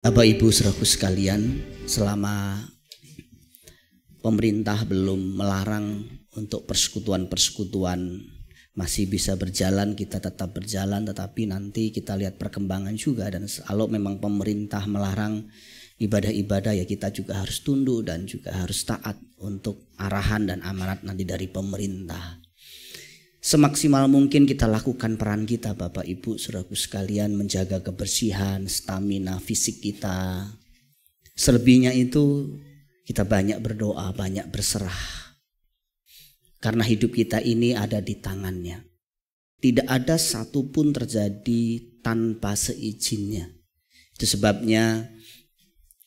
Bapak Ibu seratus sekalian, selama pemerintah belum melarang untuk persekutuan-persekutuan masih bisa berjalan, kita tetap berjalan tetapi nanti kita lihat perkembangan juga dan kalau memang pemerintah melarang ibadah-ibadah ya kita juga harus tunduk dan juga harus taat untuk arahan dan amanat nanti dari pemerintah semaksimal mungkin kita lakukan peran kita Bapak Ibu Saudaraku sekalian menjaga kebersihan, stamina fisik kita. Selebihnya itu kita banyak berdoa, banyak berserah. Karena hidup kita ini ada di tangannya. Tidak ada satu pun terjadi tanpa seizinnya. Itu sebabnya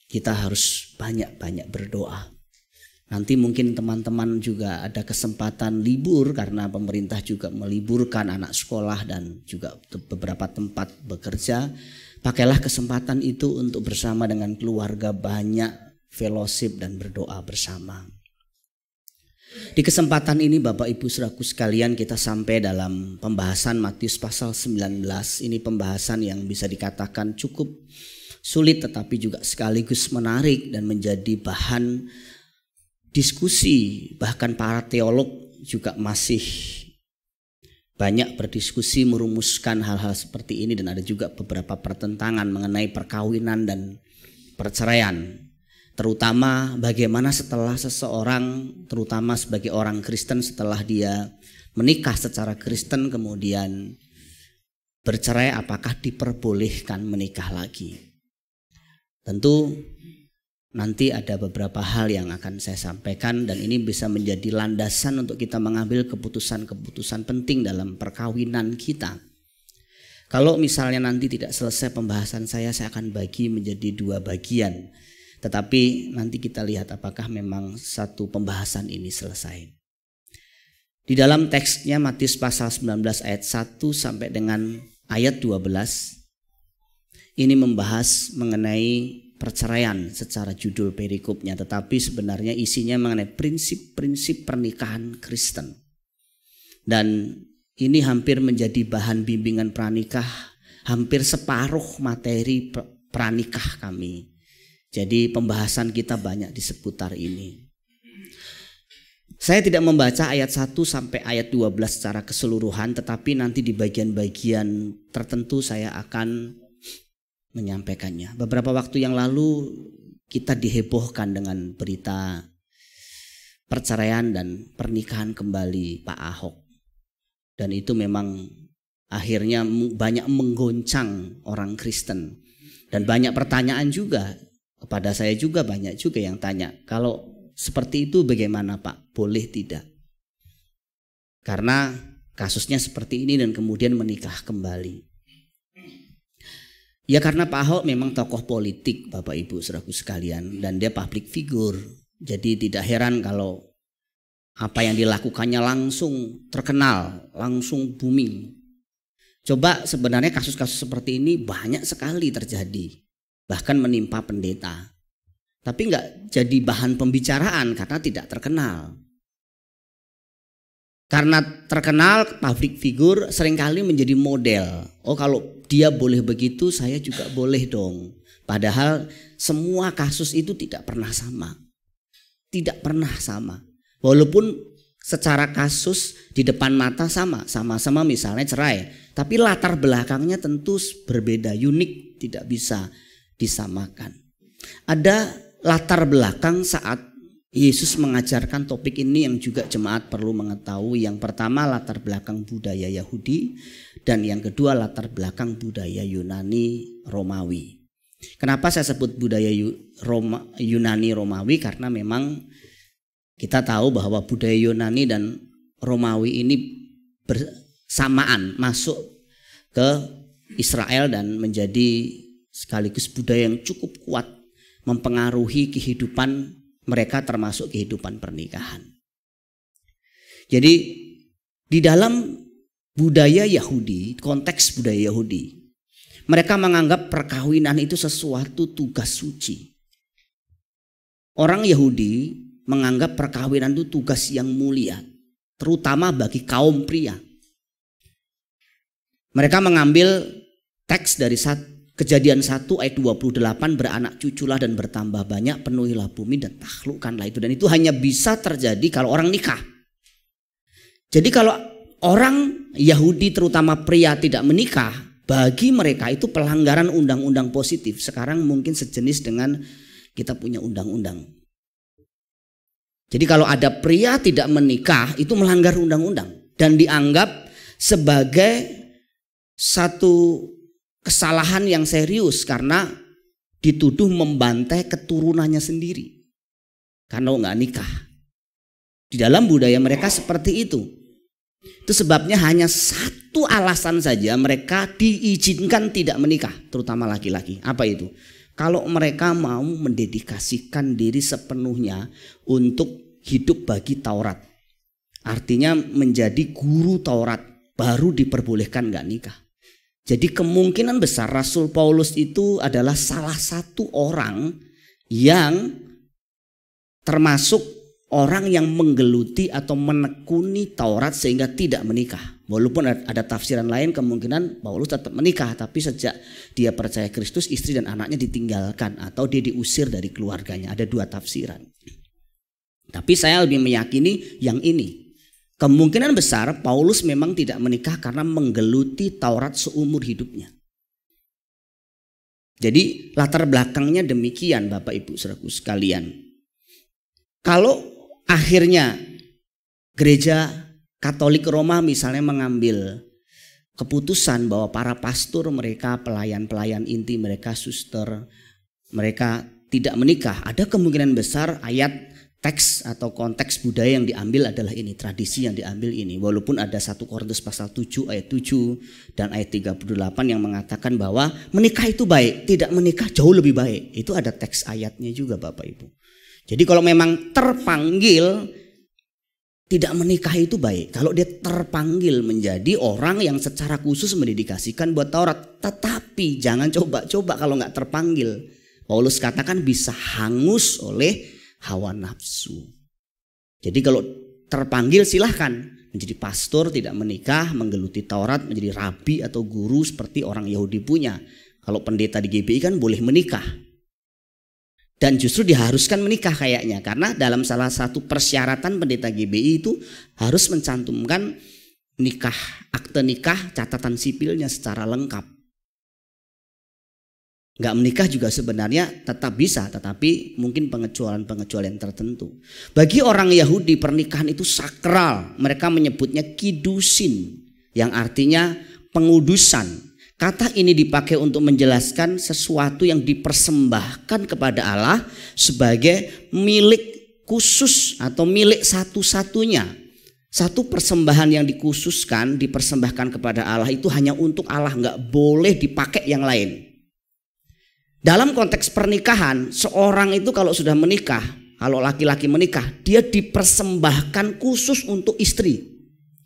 kita harus banyak-banyak berdoa. Nanti mungkin teman-teman juga ada kesempatan libur karena pemerintah juga meliburkan anak sekolah dan juga beberapa tempat bekerja. Pakailah kesempatan itu untuk bersama dengan keluarga banyak fellowship dan berdoa bersama. Di kesempatan ini Bapak Ibu Suraku sekalian kita sampai dalam pembahasan Matius pasal 19. Ini pembahasan yang bisa dikatakan cukup sulit tetapi juga sekaligus menarik dan menjadi bahan diskusi, bahkan para teolog juga masih banyak berdiskusi merumuskan hal-hal seperti ini dan ada juga beberapa pertentangan mengenai perkawinan dan perceraian. Terutama bagaimana setelah seseorang, terutama sebagai orang Kristen setelah dia menikah secara Kristen kemudian bercerai apakah diperbolehkan menikah lagi. Tentu nanti ada beberapa hal yang akan saya sampaikan dan ini bisa menjadi landasan untuk kita mengambil keputusan-keputusan penting dalam perkawinan kita. Kalau misalnya nanti tidak selesai pembahasan saya, saya akan bagi menjadi dua bagian. Tetapi nanti kita lihat apakah memang satu pembahasan ini selesai. Di dalam teksnya Matius pasal 19 ayat 1 sampai dengan ayat 12 ini membahas mengenai perceraian secara judul perikopnya tetapi sebenarnya isinya mengenai prinsip-prinsip pernikahan Kristen. Dan ini hampir menjadi bahan bimbingan pranikah, hampir separuh materi pranikah kami. Jadi pembahasan kita banyak di seputar ini. Saya tidak membaca ayat 1 sampai ayat 12 secara keseluruhan tetapi nanti di bagian-bagian tertentu saya akan menyampaikannya. Beberapa waktu yang lalu kita dihebohkan dengan berita perceraian dan pernikahan kembali Pak Ahok. Dan itu memang akhirnya banyak menggoncang orang Kristen. Dan banyak pertanyaan juga kepada saya juga banyak juga yang tanya, kalau seperti itu bagaimana Pak? Boleh tidak? Karena kasusnya seperti ini dan kemudian menikah kembali. Ya karena Pak Ahok memang tokoh politik Bapak Ibu seraku sekalian dan dia public figure. Jadi tidak heran kalau apa yang dilakukannya langsung terkenal, langsung booming. Coba sebenarnya kasus-kasus seperti ini banyak sekali terjadi, bahkan menimpa pendeta. Tapi nggak jadi bahan pembicaraan karena tidak terkenal. Karena terkenal public figure seringkali menjadi model. Oh kalau dia boleh begitu, saya juga boleh dong. Padahal semua kasus itu tidak pernah sama. Tidak pernah sama. Walaupun secara kasus di depan mata sama, sama-sama misalnya cerai, tapi latar belakangnya tentu berbeda, unik, tidak bisa disamakan. Ada latar belakang saat Yesus mengajarkan topik ini yang juga jemaat perlu mengetahui. Yang pertama latar belakang budaya Yahudi dan yang kedua latar belakang budaya Yunani Romawi. Kenapa saya sebut budaya Roma, Yunani Romawi? Karena memang kita tahu bahwa budaya Yunani dan Romawi ini bersamaan masuk ke Israel dan menjadi sekaligus budaya yang cukup kuat mempengaruhi kehidupan mereka termasuk kehidupan pernikahan. Jadi di dalam budaya Yahudi, konteks budaya Yahudi, mereka menganggap perkawinan itu sesuatu tugas suci. Orang Yahudi menganggap perkawinan itu tugas yang mulia, terutama bagi kaum pria. Mereka mengambil teks dari satu Kejadian 1 ayat 28 beranak cuculah dan bertambah banyak penuhilah bumi dan taklukkanlah itu. Dan itu hanya bisa terjadi kalau orang nikah. Jadi kalau orang Yahudi terutama pria tidak menikah bagi mereka itu pelanggaran undang-undang positif. Sekarang mungkin sejenis dengan kita punya undang-undang. Jadi kalau ada pria tidak menikah itu melanggar undang-undang dan dianggap sebagai satu kesalahan yang serius karena dituduh membantai keturunannya sendiri. Karena nggak nikah. Di dalam budaya mereka seperti itu. Itu sebabnya hanya satu alasan saja mereka diizinkan tidak menikah, terutama laki-laki. Apa itu? Kalau mereka mau mendedikasikan diri sepenuhnya untuk hidup bagi Taurat. Artinya menjadi guru Taurat baru diperbolehkan nggak nikah. Jadi kemungkinan besar Rasul Paulus itu adalah salah satu orang yang termasuk orang yang menggeluti atau menekuni Taurat sehingga tidak menikah. Walaupun ada tafsiran lain kemungkinan Paulus tetap menikah tapi sejak dia percaya Kristus istri dan anaknya ditinggalkan atau dia diusir dari keluarganya. Ada dua tafsiran. Tapi saya lebih meyakini yang ini Kemungkinan besar Paulus memang tidak menikah karena menggeluti Taurat seumur hidupnya. Jadi latar belakangnya demikian Bapak Ibu Saudaraku sekalian. Kalau akhirnya gereja Katolik Roma misalnya mengambil keputusan bahwa para pastor mereka, pelayan-pelayan inti mereka, suster mereka tidak menikah, ada kemungkinan besar ayat teks atau konteks budaya yang diambil adalah ini, tradisi yang diambil ini. Walaupun ada satu Korintus pasal 7 ayat 7 dan ayat 38 yang mengatakan bahwa menikah itu baik, tidak menikah jauh lebih baik. Itu ada teks ayatnya juga Bapak Ibu. Jadi kalau memang terpanggil tidak menikah itu baik. Kalau dia terpanggil menjadi orang yang secara khusus mendedikasikan buat Taurat. Tetapi jangan coba-coba kalau nggak terpanggil. Paulus katakan bisa hangus oleh hawa nafsu. Jadi kalau terpanggil silahkan menjadi pastor, tidak menikah, menggeluti Taurat, menjadi rabi atau guru seperti orang Yahudi punya. Kalau pendeta di GBI kan boleh menikah. Dan justru diharuskan menikah kayaknya karena dalam salah satu persyaratan pendeta GBI itu harus mencantumkan nikah, akte nikah, catatan sipilnya secara lengkap. Nggak menikah juga sebenarnya tetap bisa, tetapi mungkin pengecualian-pengecualian tertentu. Bagi orang Yahudi pernikahan itu sakral. Mereka menyebutnya kidusin, yang artinya pengudusan. Kata ini dipakai untuk menjelaskan sesuatu yang dipersembahkan kepada Allah sebagai milik khusus atau milik satu-satunya. Satu persembahan yang dikhususkan, dipersembahkan kepada Allah itu hanya untuk Allah, nggak boleh dipakai yang lain. Dalam konteks pernikahan, seorang itu kalau sudah menikah, kalau laki-laki menikah, dia dipersembahkan khusus untuk istri,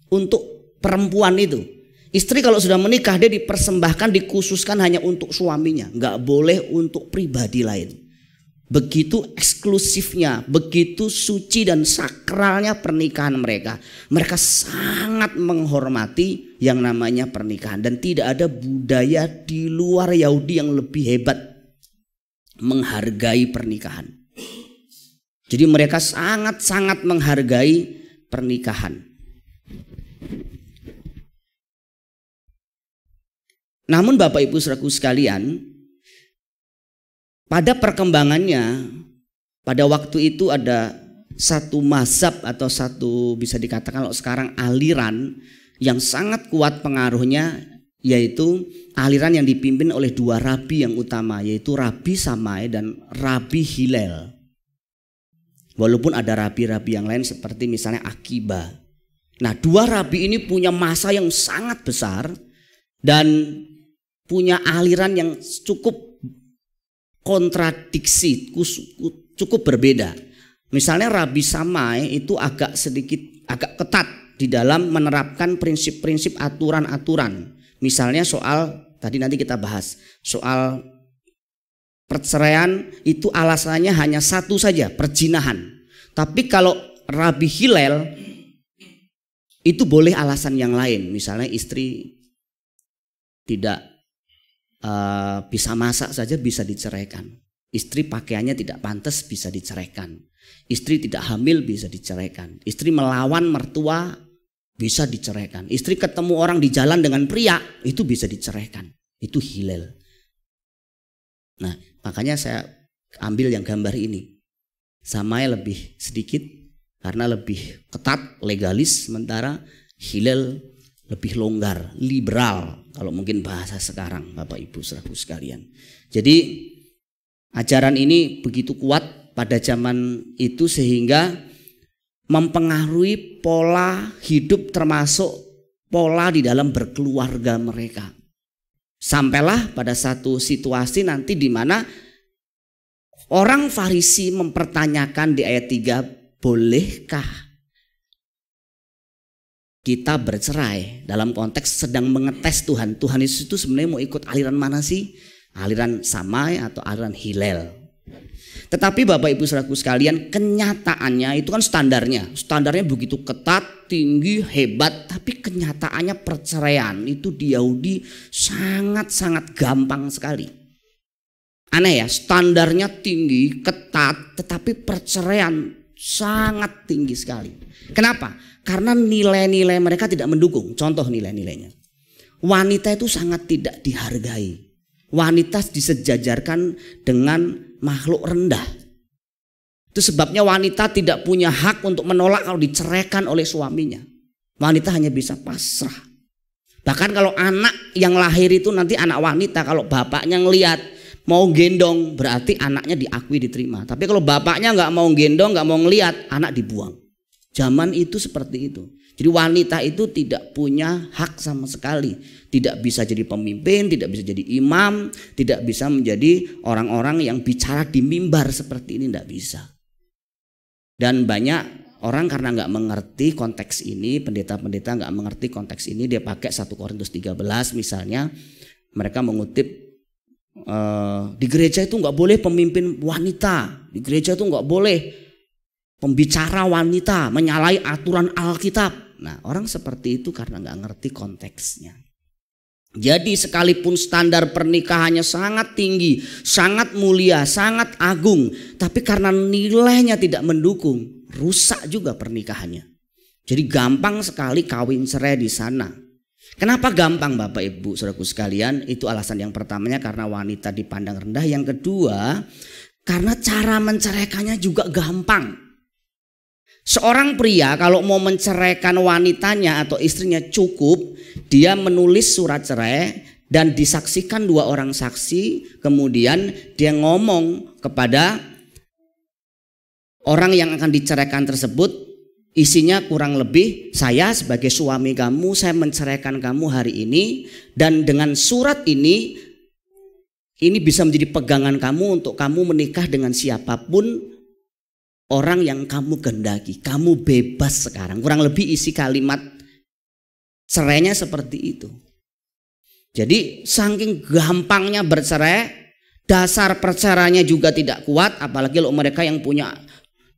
untuk perempuan itu. Istri kalau sudah menikah dia dipersembahkan, dikhususkan hanya untuk suaminya, nggak boleh untuk pribadi lain. Begitu eksklusifnya, begitu suci dan sakralnya pernikahan mereka. Mereka sangat menghormati yang namanya pernikahan dan tidak ada budaya di luar Yahudi yang lebih hebat menghargai pernikahan. Jadi mereka sangat-sangat menghargai pernikahan. Namun Bapak Ibu Saudaraku sekalian, pada perkembangannya pada waktu itu ada satu mazhab atau satu bisa dikatakan kalau sekarang aliran yang sangat kuat pengaruhnya yaitu aliran yang dipimpin oleh dua rabi yang utama yaitu Rabi Samai dan Rabi hilal Walaupun ada rabi-rabi yang lain seperti misalnya Akiba. Nah, dua rabi ini punya masa yang sangat besar dan punya aliran yang cukup kontradiksi, cukup berbeda. Misalnya Rabi Samai itu agak sedikit agak ketat di dalam menerapkan prinsip-prinsip aturan-aturan Misalnya soal tadi nanti kita bahas soal perceraian itu alasannya hanya satu saja, perjinahan. Tapi kalau Rabi hilal itu boleh alasan yang lain, misalnya istri tidak uh, bisa masak saja bisa diceraikan. Istri pakaiannya tidak pantas bisa diceraikan. Istri tidak hamil bisa diceraikan. Istri melawan mertua bisa diceraikan. Istri ketemu orang di jalan dengan pria, itu bisa diceraikan. Itu hilal. Nah, makanya saya ambil yang gambar ini. Samai ya lebih sedikit karena lebih ketat, legalis, sementara hilal lebih longgar, liberal kalau mungkin bahasa sekarang Bapak Ibu Saudara sekalian. Jadi ajaran ini begitu kuat pada zaman itu sehingga mempengaruhi pola hidup termasuk pola di dalam berkeluarga mereka. Sampailah pada satu situasi nanti di mana orang Farisi mempertanyakan di ayat 3, bolehkah kita bercerai dalam konteks sedang mengetes Tuhan. Tuhan Yesus itu sebenarnya mau ikut aliran mana sih? Aliran Samai atau aliran Hilal? Tetapi Bapak Ibu Saudaraku sekalian, kenyataannya itu kan standarnya. Standarnya begitu ketat, tinggi, hebat, tapi kenyataannya perceraian itu di Yahudi sangat-sangat gampang sekali. Aneh ya, standarnya tinggi, ketat, tetapi perceraian sangat tinggi sekali. Kenapa? Karena nilai-nilai mereka tidak mendukung. Contoh nilai-nilainya. Wanita itu sangat tidak dihargai. Wanita disejajarkan dengan makhluk rendah. Itu sebabnya wanita tidak punya hak untuk menolak kalau diceraikan oleh suaminya. Wanita hanya bisa pasrah. Bahkan kalau anak yang lahir itu nanti anak wanita kalau bapaknya ngeliat mau gendong berarti anaknya diakui diterima. Tapi kalau bapaknya nggak mau gendong nggak mau ngeliat anak dibuang. Zaman itu seperti itu. Jadi wanita itu tidak punya hak sama sekali, tidak bisa jadi pemimpin, tidak bisa jadi imam, tidak bisa menjadi orang-orang yang bicara di mimbar seperti ini tidak bisa. Dan banyak orang karena nggak mengerti konteks ini, pendeta-pendeta nggak mengerti konteks ini, dia pakai 1 Korintus 13 misalnya, mereka mengutip e, di gereja itu nggak boleh pemimpin wanita, di gereja itu nggak boleh pembicara wanita menyalahi aturan Alkitab. Nah orang seperti itu karena nggak ngerti konteksnya. Jadi sekalipun standar pernikahannya sangat tinggi, sangat mulia, sangat agung. Tapi karena nilainya tidak mendukung, rusak juga pernikahannya. Jadi gampang sekali kawin cerai di sana. Kenapa gampang Bapak Ibu saudaraku sekalian? Itu alasan yang pertamanya karena wanita dipandang rendah. Yang kedua karena cara menceraikannya juga gampang. Seorang pria kalau mau menceraikan wanitanya atau istrinya cukup, dia menulis surat cerai dan disaksikan dua orang saksi, kemudian dia ngomong kepada orang yang akan diceraikan tersebut, isinya kurang lebih saya sebagai suami kamu, saya menceraikan kamu hari ini dan dengan surat ini ini bisa menjadi pegangan kamu untuk kamu menikah dengan siapapun orang yang kamu kehendaki. Kamu bebas sekarang. Kurang lebih isi kalimat cerainya seperti itu. Jadi saking gampangnya bercerai, dasar perceraiannya juga tidak kuat, apalagi lo mereka yang punya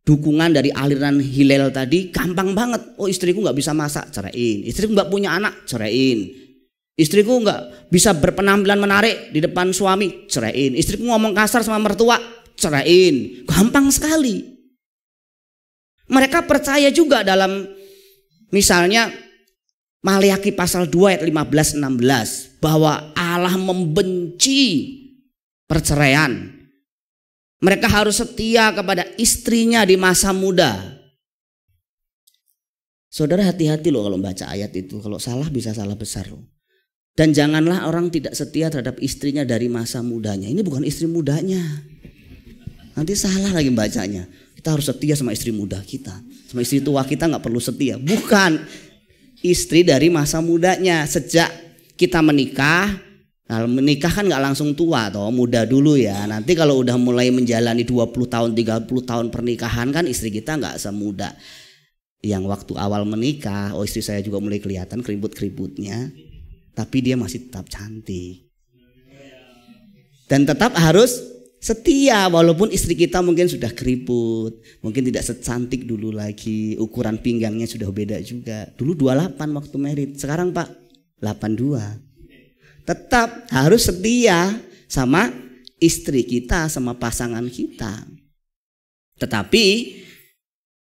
dukungan dari aliran Hilal tadi, gampang banget. Oh istriku nggak bisa masak, ceraiin. Istriku nggak punya anak, ceraiin. Istriku nggak bisa berpenampilan menarik di depan suami, ceraiin. Istriku ngomong kasar sama mertua, ceraiin. Gampang sekali. Mereka percaya juga dalam misalnya Maliaki pasal 2 ayat 15 16 bahwa Allah membenci perceraian. Mereka harus setia kepada istrinya di masa muda. Saudara hati-hati loh kalau baca ayat itu. Kalau salah bisa salah besar loh. Dan janganlah orang tidak setia terhadap istrinya dari masa mudanya. Ini bukan istri mudanya. Nanti salah lagi bacanya. Kita harus setia sama istri muda kita. Sama istri tua kita nggak perlu setia. Bukan istri dari masa mudanya. Sejak kita menikah, Nah, menikah kan nggak langsung tua toh, muda dulu ya. Nanti kalau udah mulai menjalani 20 tahun, 30 tahun pernikahan kan istri kita nggak semuda yang waktu awal menikah. Oh istri saya juga mulai kelihatan keribut-keributnya, tapi dia masih tetap cantik. Dan tetap harus setia walaupun istri kita mungkin sudah keriput, mungkin tidak secantik dulu lagi, ukuran pinggangnya sudah beda juga. Dulu 28 waktu merit, sekarang Pak 82. Tetap harus setia sama istri kita, sama pasangan kita. Tetapi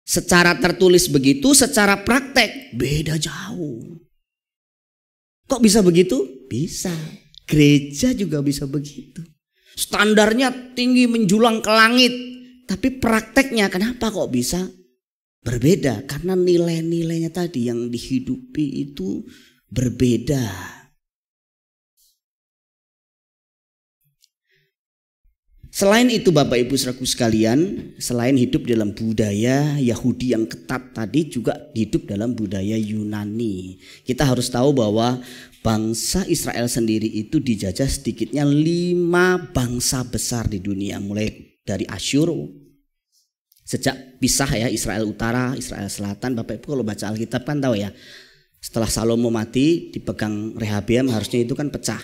secara tertulis begitu, secara praktek beda jauh. Kok bisa begitu? Bisa. Gereja juga bisa begitu. Standarnya tinggi menjulang ke langit. Tapi prakteknya kenapa kok bisa berbeda? Karena nilai-nilainya tadi yang dihidupi itu berbeda. Selain itu Bapak Ibu seratus sekalian, selain hidup dalam budaya Yahudi yang ketat tadi juga hidup dalam budaya Yunani. Kita harus tahu bahwa bangsa Israel sendiri itu dijajah sedikitnya lima bangsa besar di dunia mulai dari Asyur sejak pisah ya Israel Utara, Israel Selatan. Bapak Ibu kalau baca Alkitab kan tahu ya. Setelah Salomo mati dipegang Rehabeam harusnya itu kan pecah.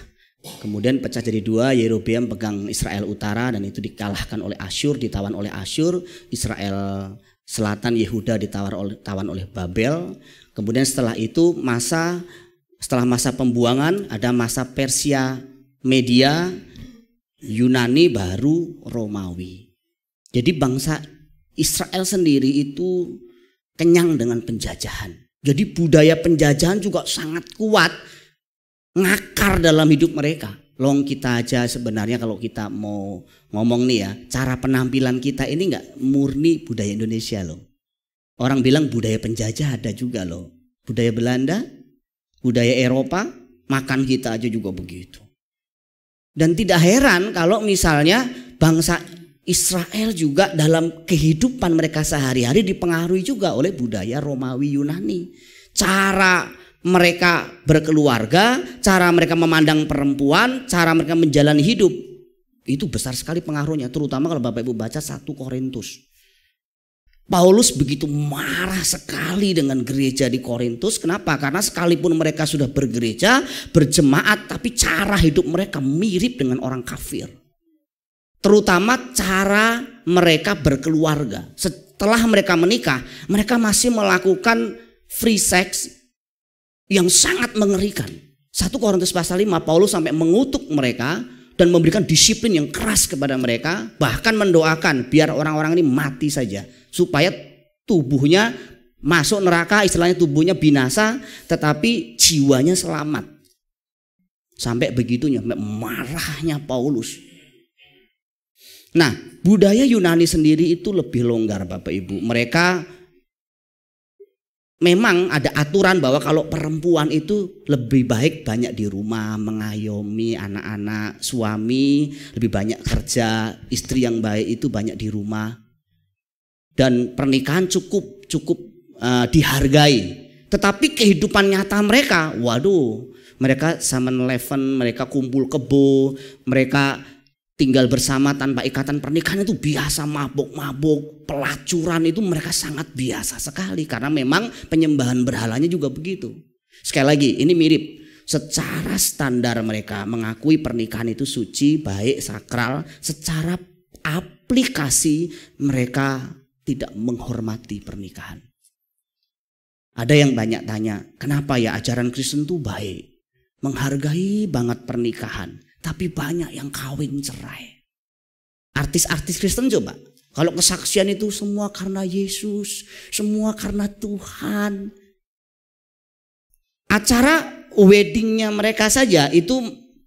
Kemudian pecah jadi dua, Yerobeam pegang Israel Utara dan itu dikalahkan oleh Asyur, ditawan oleh Asyur, Israel Selatan Yehuda ditawar oleh tawan oleh Babel. Kemudian setelah itu masa setelah masa pembuangan ada masa Persia Media, Yunani baru Romawi. Jadi bangsa Israel sendiri itu kenyang dengan penjajahan. Jadi budaya penjajahan juga sangat kuat ngakar dalam hidup mereka. Long kita aja sebenarnya kalau kita mau ngomong nih ya, cara penampilan kita ini nggak murni budaya Indonesia loh. Orang bilang budaya penjajah ada juga loh. Budaya Belanda, budaya Eropa, makan kita aja juga begitu. Dan tidak heran kalau misalnya bangsa Israel juga dalam kehidupan mereka sehari-hari dipengaruhi juga oleh budaya Romawi Yunani. Cara mereka berkeluarga, cara mereka memandang perempuan, cara mereka menjalani hidup. Itu besar sekali pengaruhnya terutama kalau Bapak Ibu baca 1 Korintus. Paulus begitu marah sekali dengan gereja di Korintus. Kenapa? Karena sekalipun mereka sudah bergereja, berjemaat, tapi cara hidup mereka mirip dengan orang kafir. Terutama cara mereka berkeluarga. Setelah mereka menikah, mereka masih melakukan free sex yang sangat mengerikan. Satu Korintus pasal 5, Paulus sampai mengutuk mereka dan memberikan disiplin yang keras kepada mereka, bahkan mendoakan biar orang-orang ini mati saja supaya tubuhnya masuk neraka, istilahnya tubuhnya binasa, tetapi jiwanya selamat. Sampai begitunya, sampai marahnya Paulus. Nah, budaya Yunani sendiri itu lebih longgar Bapak Ibu. Mereka memang ada aturan bahwa kalau perempuan itu lebih baik banyak di rumah, mengayomi anak-anak, suami, lebih banyak kerja, istri yang baik itu banyak di rumah dan pernikahan cukup cukup uh, dihargai. Tetapi kehidupan nyata mereka, waduh, mereka sama Eleven, mereka kumpul kebo, mereka tinggal bersama tanpa ikatan pernikahan itu biasa mabuk-mabuk, pelacuran itu mereka sangat biasa sekali karena memang penyembahan berhalanya juga begitu. Sekali lagi, ini mirip. Secara standar mereka mengakui pernikahan itu suci, baik, sakral, secara aplikasi mereka tidak menghormati pernikahan. Ada yang banyak tanya, kenapa ya ajaran Kristen itu baik, menghargai banget pernikahan, tapi banyak yang kawin cerai. Artis-artis Kristen coba, kalau kesaksian itu semua karena Yesus, semua karena Tuhan. Acara weddingnya mereka saja itu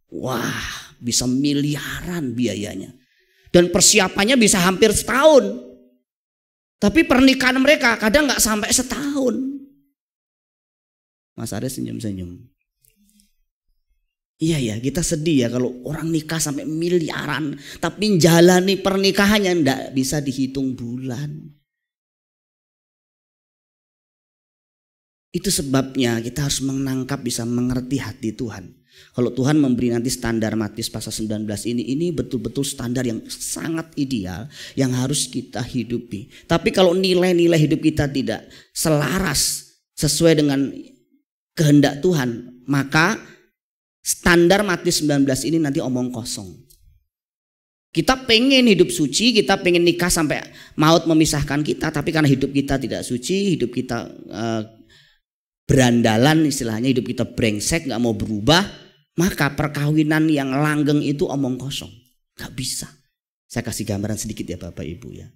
wah bisa miliaran biayanya. Dan persiapannya bisa hampir setahun. Tapi pernikahan mereka kadang nggak sampai setahun. Mas Arya senyum-senyum. Iya ya, kita sedih ya kalau orang nikah sampai miliaran, tapi jalani pernikahannya ndak bisa dihitung bulan. Itu sebabnya kita harus menangkap bisa mengerti hati Tuhan. Kalau Tuhan memberi nanti standar Matius pasal 19 ini, ini betul-betul standar yang sangat ideal yang harus kita hidupi. Tapi kalau nilai-nilai hidup kita tidak selaras sesuai dengan kehendak Tuhan, maka standar Matius 19 ini nanti omong kosong. Kita pengen hidup suci, kita pengen nikah sampai maut memisahkan kita, tapi karena hidup kita tidak suci, hidup kita uh, berandalan istilahnya, hidup kita brengsek, nggak mau berubah, maka perkawinan yang langgeng itu omong kosong. Gak bisa. Saya kasih gambaran sedikit ya Bapak Ibu ya.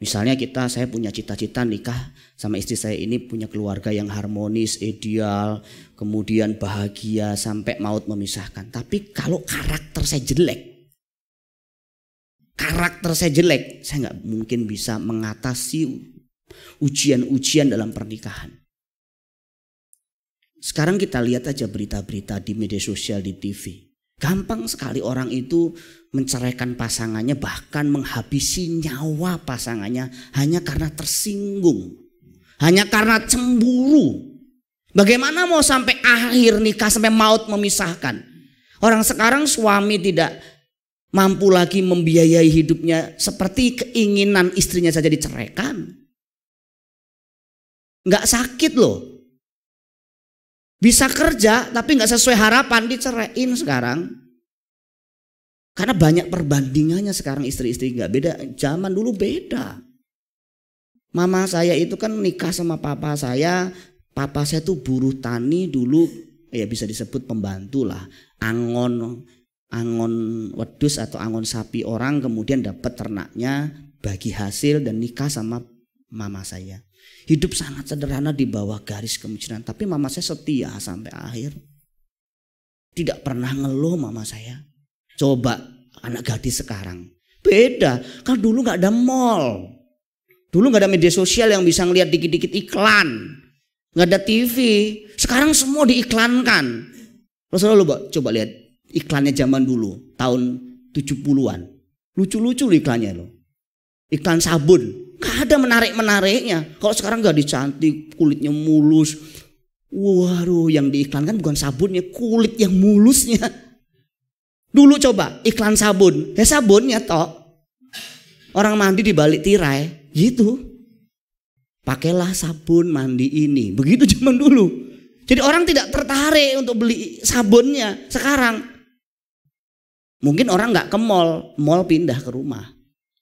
Misalnya kita, saya punya cita-cita nikah sama istri saya ini punya keluarga yang harmonis, ideal, kemudian bahagia sampai maut memisahkan. Tapi kalau karakter saya jelek, karakter saya jelek, saya nggak mungkin bisa mengatasi ujian-ujian dalam pernikahan. Sekarang kita lihat aja berita-berita di media sosial di TV. Gampang sekali orang itu menceraikan pasangannya bahkan menghabisi nyawa pasangannya hanya karena tersinggung. Hanya karena cemburu. Bagaimana mau sampai akhir nikah sampai maut memisahkan? Orang sekarang suami tidak mampu lagi membiayai hidupnya seperti keinginan istrinya saja diceraikan. Nggak sakit loh bisa kerja tapi nggak sesuai harapan diceraiin sekarang. Karena banyak perbandingannya sekarang istri-istri nggak beda. Zaman dulu beda. Mama saya itu kan nikah sama papa saya. Papa saya tuh buruh tani dulu ya bisa disebut pembantu lah. Angon angon wedus atau angon sapi orang kemudian dapat ternaknya bagi hasil dan nikah sama mama saya. Hidup sangat sederhana di bawah garis kemiskinan. Tapi mama saya setia sampai akhir. Tidak pernah ngeluh mama saya. Coba anak gadis sekarang. Beda. Kan dulu nggak ada mall. Dulu nggak ada media sosial yang bisa ngelihat dikit-dikit iklan. Nggak ada TV. Sekarang semua diiklankan. Rasulullah coba lihat iklannya zaman dulu. Tahun 70-an. Lucu-lucu iklannya loh. Iklan sabun. Gak ada menarik-menariknya. Kalau sekarang gak dicantik, kulitnya mulus. Waduh, yang diiklankan bukan sabunnya, kulit yang mulusnya. Dulu coba iklan sabun, ya sabunnya tok. Orang mandi di balik tirai, gitu. Pakailah sabun mandi ini. Begitu zaman dulu. Jadi orang tidak tertarik untuk beli sabunnya sekarang. Mungkin orang nggak ke mall, mall pindah ke rumah.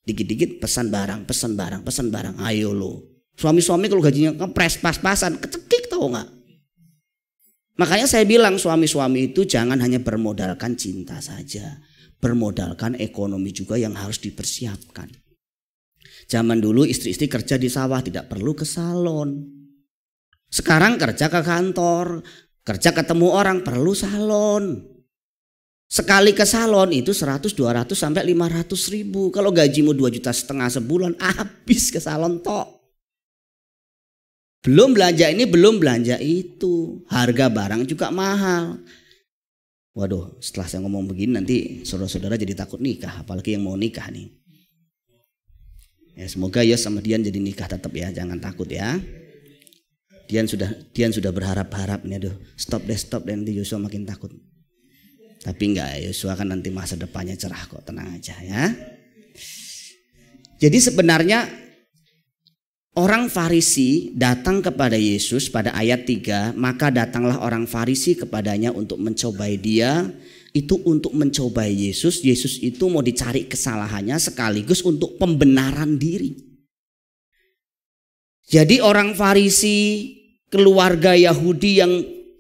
Dikit-dikit pesan barang, pesan barang, pesan barang. Ayo lo. Suami-suami kalau gajinya kepres kan pas-pasan, kecekik tau nggak? Makanya saya bilang suami-suami itu jangan hanya bermodalkan cinta saja. Bermodalkan ekonomi juga yang harus dipersiapkan. Zaman dulu istri-istri kerja di sawah tidak perlu ke salon. Sekarang kerja ke kantor, kerja ketemu orang perlu salon. Sekali ke salon itu 100, 200 sampai 500 ribu. Kalau gajimu 2 juta setengah sebulan habis ke salon tok. Belum belanja ini, belum belanja itu. Harga barang juga mahal. Waduh, setelah saya ngomong begini nanti saudara-saudara jadi takut nikah, apalagi yang mau nikah nih. Ya, semoga ya sama Dian jadi nikah tetap ya, jangan takut ya. Dian sudah Dian sudah berharap-harap nih aduh. Stop deh, stop deh nanti Yosua makin takut. Tapi enggak, Yosua kan nanti masa depannya cerah kok, tenang aja ya. Jadi sebenarnya orang Farisi datang kepada Yesus pada ayat 3, maka datanglah orang Farisi kepadanya untuk mencobai dia, itu untuk mencobai Yesus, Yesus itu mau dicari kesalahannya sekaligus untuk pembenaran diri. Jadi orang Farisi, keluarga Yahudi yang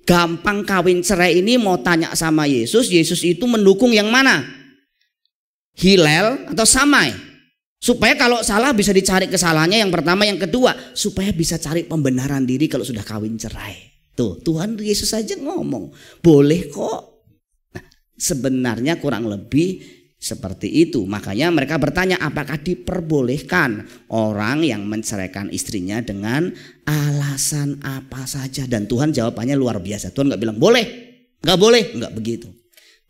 gampang kawin cerai ini mau tanya sama Yesus, Yesus itu mendukung yang mana? Hilal atau Samai? Supaya kalau salah bisa dicari kesalahannya yang pertama, yang kedua, supaya bisa cari pembenaran diri kalau sudah kawin cerai. Tuh, Tuhan Yesus saja ngomong, boleh kok. Nah, sebenarnya kurang lebih seperti itu, makanya mereka bertanya apakah diperbolehkan orang yang menceraikan istrinya dengan alasan apa saja. Dan Tuhan jawabannya luar biasa. Tuhan nggak bilang boleh, nggak boleh, nggak begitu.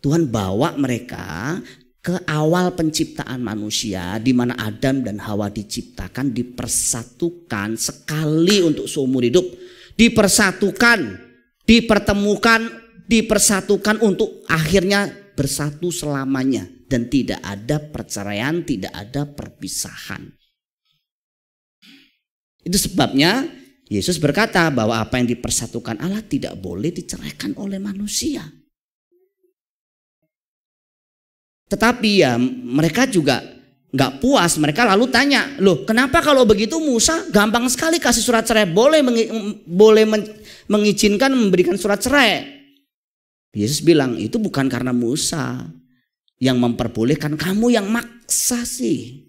Tuhan bawa mereka ke awal penciptaan manusia di mana Adam dan Hawa diciptakan dipersatukan sekali untuk seumur hidup dipersatukan dipertemukan dipersatukan untuk akhirnya bersatu selamanya dan tidak ada perceraian, tidak ada perpisahan. Itu sebabnya Yesus berkata bahwa apa yang dipersatukan Allah tidak boleh diceraikan oleh manusia. Tetapi ya mereka juga nggak puas. Mereka lalu tanya, loh kenapa kalau begitu Musa gampang sekali kasih surat cerai. Boleh, boleh mengizinkan memberikan surat cerai. Yesus bilang itu bukan karena Musa yang memperbolehkan kamu yang maksa sih.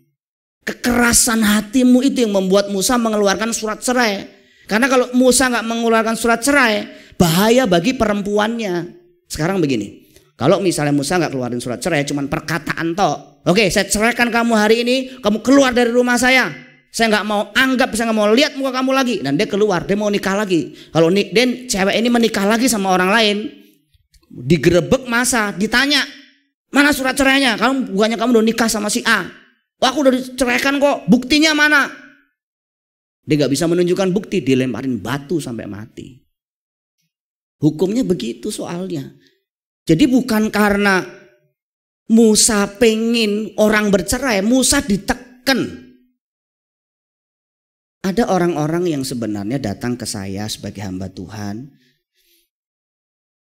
Kekerasan hatimu itu yang membuat Musa mengeluarkan surat cerai. Karena kalau Musa nggak mengeluarkan surat cerai, bahaya bagi perempuannya. Sekarang begini, kalau misalnya Musa nggak keluarin surat cerai, cuman perkataan toh, Oke, saya ceraikan kamu hari ini, kamu keluar dari rumah saya. Saya nggak mau anggap, saya nggak mau lihat muka kamu lagi. Dan dia keluar, dia mau nikah lagi. Kalau Nick, dan cewek ini menikah lagi sama orang lain, digerebek masa, ditanya, mana surat cerainya? Kamu bukannya kamu udah nikah sama si A? Wah, aku udah diceraikan kok. Buktinya mana? Dia nggak bisa menunjukkan bukti, dilemparin batu sampai mati. Hukumnya begitu soalnya. Jadi bukan karena Musa pengen orang bercerai, Musa diteken. Ada orang-orang yang sebenarnya datang ke saya sebagai hamba Tuhan,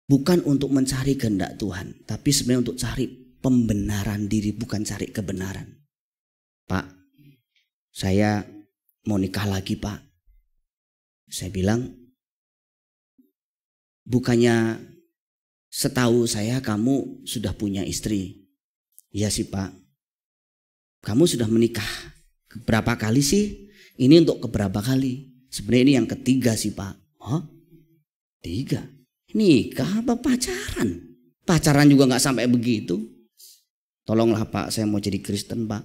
bukan untuk mencari kehendak Tuhan, tapi sebenarnya untuk cari pembenaran diri, bukan cari kebenaran. Pak, saya mau nikah lagi pak. Saya bilang, bukannya setahu saya kamu sudah punya istri. Ya sih pak, kamu sudah menikah. Berapa kali sih? Ini untuk keberapa kali? Sebenarnya ini yang ketiga sih pak. Oh, tiga. Nikah apa pacaran? Pacaran juga nggak sampai begitu. Tolonglah Pak, saya mau jadi Kristen Pak.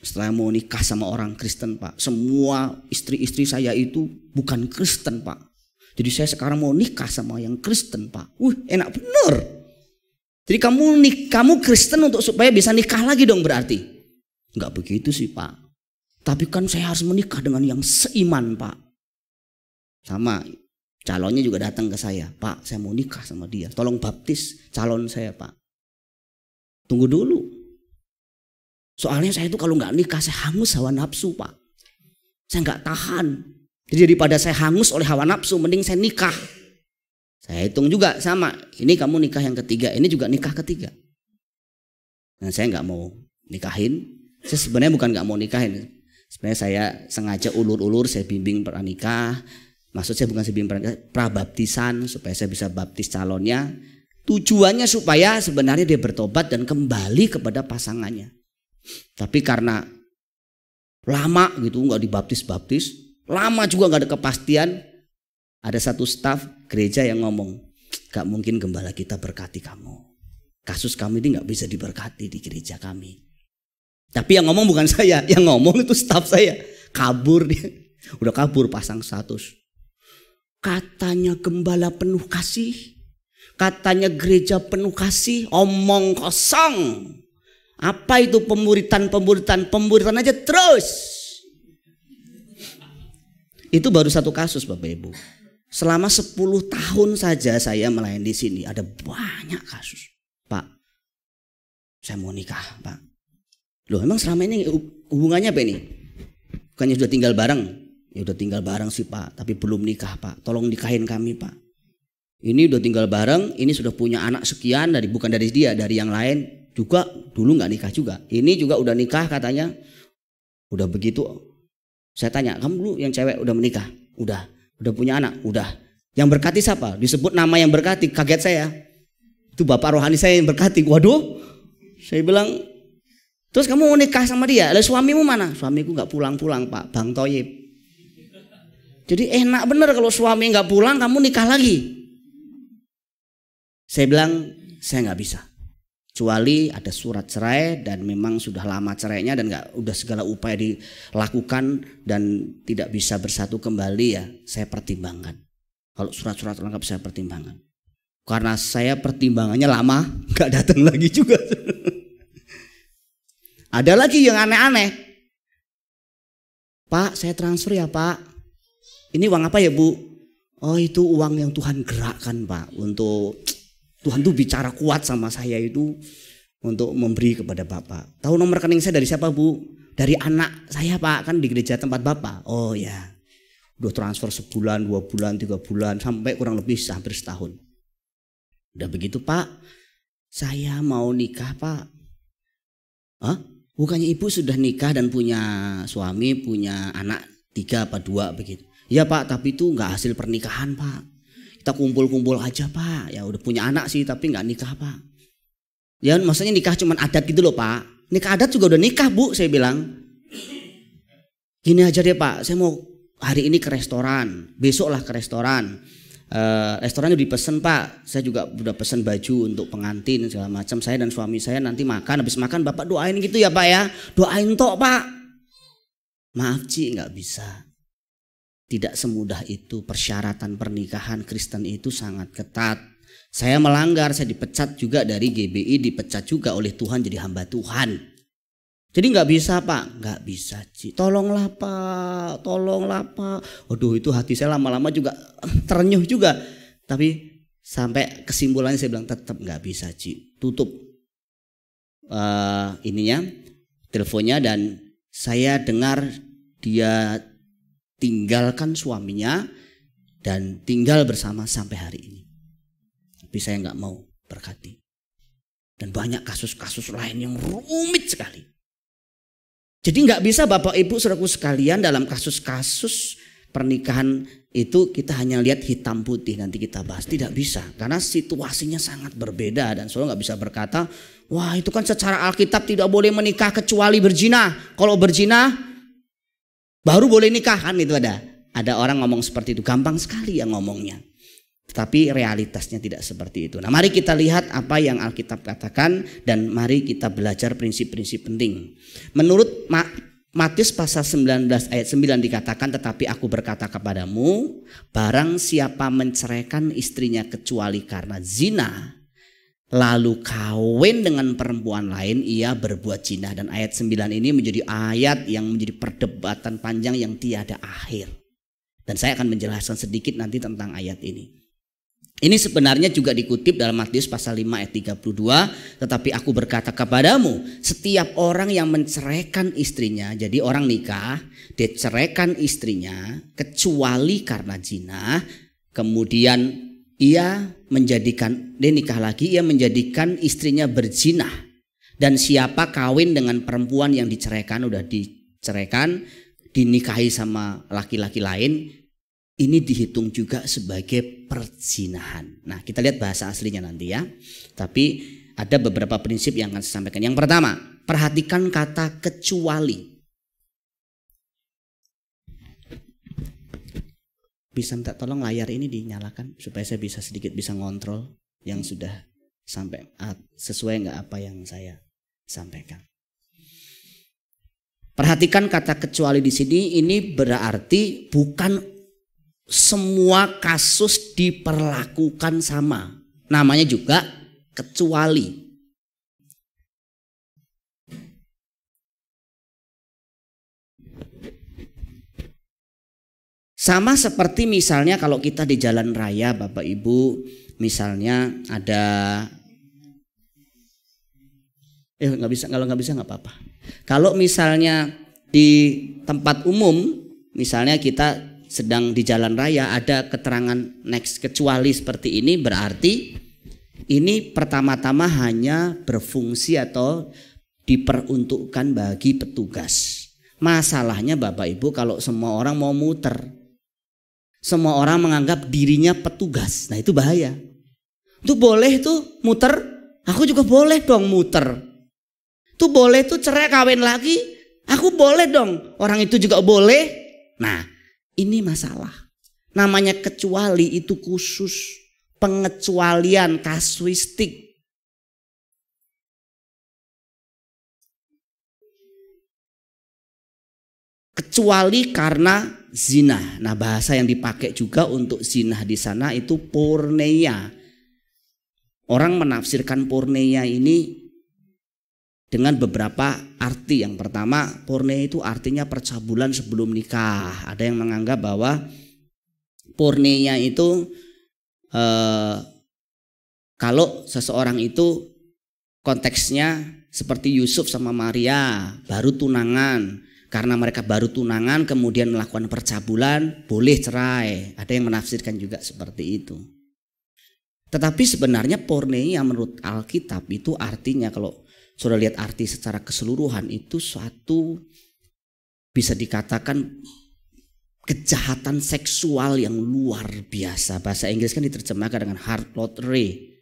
Setelah mau nikah sama orang Kristen Pak, semua istri-istri saya itu bukan Kristen Pak. Jadi saya sekarang mau nikah sama yang Kristen Pak. Wih enak bener. Jadi kamu nik kamu Kristen untuk supaya bisa nikah lagi dong berarti. Enggak begitu sih Pak. Tapi kan saya harus menikah dengan yang seiman Pak. Sama Calonnya juga datang ke saya, Pak saya mau nikah sama dia, tolong baptis calon saya Pak. Tunggu dulu. Soalnya saya itu kalau nggak nikah saya hangus hawa nafsu Pak. Saya nggak tahan. Jadi daripada saya hangus oleh hawa nafsu, mending saya nikah. Saya hitung juga sama, ini kamu nikah yang ketiga, ini juga nikah ketiga. Dan nah, saya nggak mau nikahin, saya sebenarnya bukan nggak mau nikahin, sebenarnya saya sengaja ulur-ulur saya bimbing pernikah Maksud saya bukan sebelum prabaptisan supaya saya bisa baptis calonnya. Tujuannya supaya sebenarnya dia bertobat dan kembali kepada pasangannya. Tapi karena lama gitu nggak dibaptis-baptis, lama juga nggak ada kepastian. Ada satu staff gereja yang ngomong, gak mungkin gembala kita berkati kamu. Kasus kami ini nggak bisa diberkati di gereja kami. Tapi yang ngomong bukan saya, yang ngomong itu staff saya. Kabur dia, udah kabur pasang status. Katanya gembala penuh kasih. Katanya gereja penuh kasih. Omong kosong. Apa itu pemuritan, pemuritan, pemuritan aja terus. Itu baru satu kasus Bapak Ibu. Selama 10 tahun saja saya melayani di sini. Ada banyak kasus. Pak, saya mau nikah Pak. Loh emang selama ini hubungannya apa ini? Bukannya sudah tinggal bareng? Ya udah tinggal bareng sih pak, tapi belum nikah pak. Tolong nikahin kami pak. Ini udah tinggal bareng, ini sudah punya anak sekian dari bukan dari dia, dari yang lain juga dulu nggak nikah juga. Ini juga udah nikah katanya. Udah begitu. Saya tanya, kamu dulu yang cewek udah menikah? Udah. Udah punya anak? Udah. Yang berkati siapa? Disebut nama yang berkati, kaget saya. Itu bapak rohani saya yang berkati. Waduh, saya bilang, terus kamu mau nikah sama dia? Lalu suamimu mana? Suamiku nggak pulang-pulang pak, Bang Toyib. Jadi enak bener kalau suami nggak pulang kamu nikah lagi. Saya bilang saya nggak bisa. Kecuali ada surat cerai dan memang sudah lama cerainya dan nggak udah segala upaya dilakukan dan tidak bisa bersatu kembali ya saya pertimbangkan. Kalau surat-surat lengkap saya pertimbangkan. Karena saya pertimbangannya lama nggak datang lagi juga. ada lagi yang aneh-aneh. Pak, saya transfer ya, Pak. Ini uang apa ya Bu? Oh itu uang yang Tuhan gerakkan Pak untuk Tuhan tuh bicara kuat sama saya itu untuk memberi kepada Bapak. Tahu nomor rekening saya dari siapa Bu? Dari anak saya Pak kan di gereja tempat Bapak. Oh ya. Udah transfer sebulan, dua bulan, tiga bulan sampai kurang lebih hampir setahun. Udah begitu Pak, saya mau nikah Pak. Hah? Bukannya ibu sudah nikah dan punya suami, punya anak tiga apa dua begitu. Ya pak, tapi itu nggak hasil pernikahan pak. Kita kumpul-kumpul aja pak. Ya udah punya anak sih, tapi nggak nikah pak. Ya maksudnya nikah cuma adat gitu loh pak. Nikah adat juga udah nikah bu, saya bilang. Gini aja deh pak, saya mau hari ini ke restoran, besok lah ke restoran. Uh, eh, restoran udah dipesen pak, saya juga udah pesen baju untuk pengantin segala macam. Saya dan suami saya nanti makan, habis makan bapak doain gitu ya pak ya, doain tok pak. Maaf Ci nggak bisa tidak semudah itu persyaratan pernikahan Kristen itu sangat ketat. Saya melanggar, saya dipecat juga dari GBI, dipecat juga oleh Tuhan jadi hamba Tuhan. Jadi nggak bisa pak, nggak bisa sih. Tolonglah pak, tolonglah pak. Waduh itu hati saya lama-lama juga terenyuh juga. Tapi sampai kesimpulannya saya bilang tetap nggak bisa sih. Tutup uh, ininya, teleponnya dan saya dengar dia tinggalkan suaminya dan tinggal bersama sampai hari ini. Tapi saya nggak mau berkati. Dan banyak kasus-kasus lain yang rumit sekali. Jadi nggak bisa Bapak Ibu saudaraku sekalian dalam kasus-kasus pernikahan itu kita hanya lihat hitam putih nanti kita bahas. Tidak bisa karena situasinya sangat berbeda dan selalu nggak bisa berkata wah itu kan secara Alkitab tidak boleh menikah kecuali berzina. Kalau berzina Baru boleh nikahan itu ada. Ada orang ngomong seperti itu, gampang sekali ya ngomongnya. tapi realitasnya tidak seperti itu. Nah, mari kita lihat apa yang Alkitab katakan dan mari kita belajar prinsip-prinsip penting. Menurut Matius pasal 19 ayat 9 dikatakan tetapi aku berkata kepadamu barang siapa menceraikan istrinya kecuali karena zina lalu kawin dengan perempuan lain ia berbuat zina dan ayat 9 ini menjadi ayat yang menjadi perdebatan panjang yang tiada akhir. Dan saya akan menjelaskan sedikit nanti tentang ayat ini. Ini sebenarnya juga dikutip dalam Matius pasal 5 ayat 32, tetapi aku berkata kepadamu, setiap orang yang menceraikan istrinya, jadi orang nikah, diceraikan istrinya kecuali karena zina, kemudian ia menjadikan dia nikah lagi ia menjadikan istrinya berzina dan siapa kawin dengan perempuan yang diceraikan udah diceraikan dinikahi sama laki-laki lain ini dihitung juga sebagai perzinahan. Nah, kita lihat bahasa aslinya nanti ya. Tapi ada beberapa prinsip yang akan saya sampaikan. Yang pertama, perhatikan kata kecuali. bisa minta tolong layar ini dinyalakan supaya saya bisa sedikit bisa ngontrol yang hmm. sudah sampai ah, sesuai nggak apa yang saya sampaikan. Perhatikan kata kecuali di sini ini berarti bukan semua kasus diperlakukan sama. Namanya juga kecuali. Sama seperti misalnya kalau kita di jalan raya Bapak Ibu, misalnya ada eh nggak bisa kalau nggak bisa nggak apa-apa. Kalau misalnya di tempat umum, misalnya kita sedang di jalan raya ada keterangan next kecuali seperti ini berarti ini pertama-tama hanya berfungsi atau diperuntukkan bagi petugas. Masalahnya Bapak Ibu kalau semua orang mau muter semua orang menganggap dirinya petugas. Nah itu bahaya. Itu boleh tuh muter. Aku juga boleh dong muter. Itu boleh tuh cerai kawin lagi. Aku boleh dong. Orang itu juga boleh. Nah ini masalah. Namanya kecuali itu khusus. Pengecualian kasuistik kecuali karena zina. Nah, bahasa yang dipakai juga untuk zina di sana itu porneia. Orang menafsirkan porneia ini dengan beberapa arti. Yang pertama, porneia itu artinya percabulan sebelum nikah. Ada yang menganggap bahwa porneia itu eh, kalau seseorang itu konteksnya seperti Yusuf sama Maria baru tunangan karena mereka baru tunangan kemudian melakukan percabulan boleh cerai. Ada yang menafsirkan juga seperti itu. Tetapi sebenarnya porneia menurut Alkitab itu artinya kalau sudah lihat arti secara keseluruhan itu suatu bisa dikatakan kejahatan seksual yang luar biasa. Bahasa Inggris kan diterjemahkan dengan hard lottery,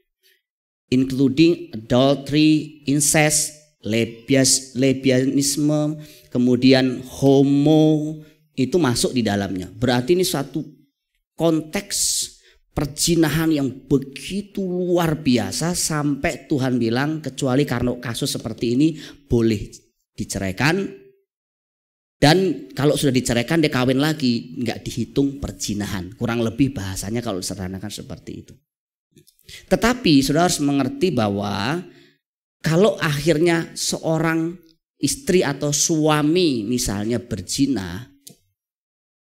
including adultery, incest, lebias, lebianisme, kemudian homo itu masuk di dalamnya. Berarti ini suatu konteks perzinahan yang begitu luar biasa sampai Tuhan bilang kecuali karena kasus seperti ini boleh diceraikan dan kalau sudah diceraikan dia kawin lagi nggak dihitung perzinahan. kurang lebih bahasanya kalau diserahkan seperti itu tetapi sudah harus mengerti bahwa kalau akhirnya seorang istri atau suami misalnya berzina,